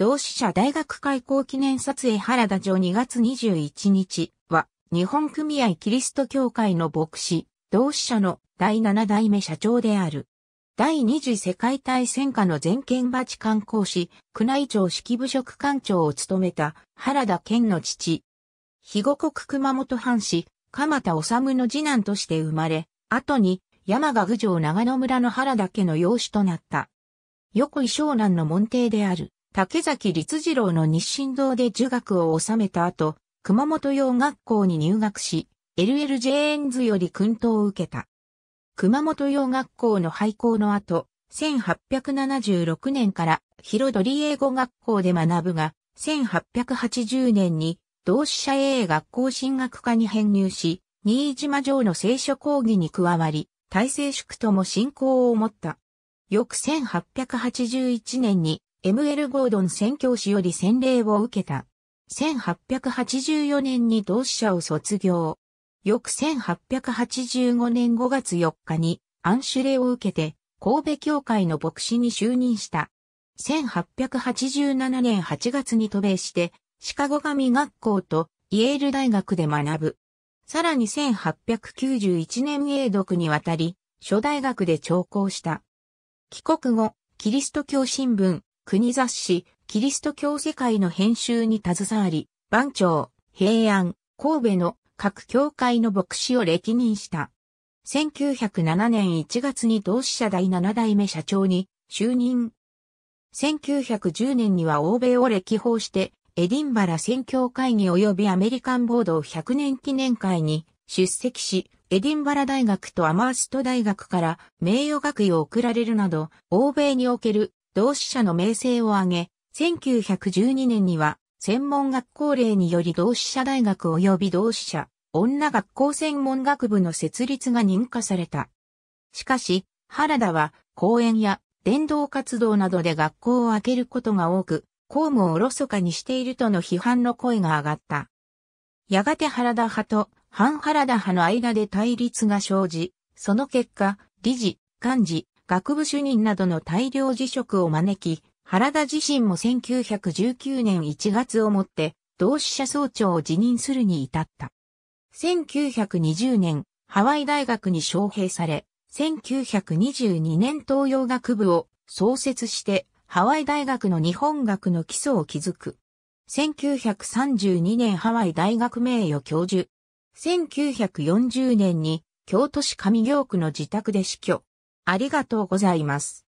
同志社大学開校記念撮影原田城2月21日は、日本組合キリスト教会の牧師、同志社の第7代目社長である。第二次世界大戦下の全県バチ観光士、宮内庁式部職官庁を務めた原田健の父。肥後国熊本藩士、鎌田治の次男として生まれ、後に山賀郡城長野村の原田家の養子となった。横井湘南の門弟である。竹崎律次郎の日清堂で儒学を収めた後、熊本洋学校に入学し、LL ジェーンズより訓導を受けた。熊本洋学校の廃校の後、1876年から広取英語学校で学ぶが、1880年に同志社英学校進学科に編入し、新島城の聖書講義に加わり、大成宿とも信仰を持った。翌1881年に ML ゴードン宣教師より洗礼を受けた。1884年に同志社を卒業。翌1885年5月4日に暗ュ礼を受けて神戸教会の牧師に就任した。1887年8月に渡米して、シカゴ神学校とイエール大学で学ぶ。さらに1891年英読にわたり、諸大学で聴講した。帰国後、キリスト教新聞、国雑誌、キリスト教世界の編集に携わり、番長、平安、神戸の各教会の牧師を歴任した。1907年1月に同志社第7代目社長に就任。1910年には欧米を歴訪して、エディンバラ宣教会議及びアメリカンボード100年記念会に出席し、エディンバラ大学とアマースト大学から名誉学位を贈られるなど、欧米における同志社の名声を挙げ、1912年には専門学校令により同志社大学及び同志社女学校専門学部の設立が認可された。しかし、原田は講演や伝道活動などで学校を開けることが多く、公務をおろそかにしているとの批判の声が上がった。やがて原田派と反原田派の間で対立が生じ、その結果、理事、幹事、学部主任などの大量辞職を招き、原田自身も1919年1月をもって同志社総長を辞任するに至った。1920年、ハワイ大学に招聘され、1922年東洋学部を創設してハワイ大学の日本学の基礎を築く。1932年ハワイ大学名誉教授。1940年に京都市上京区の自宅で死去。ありがとうございます。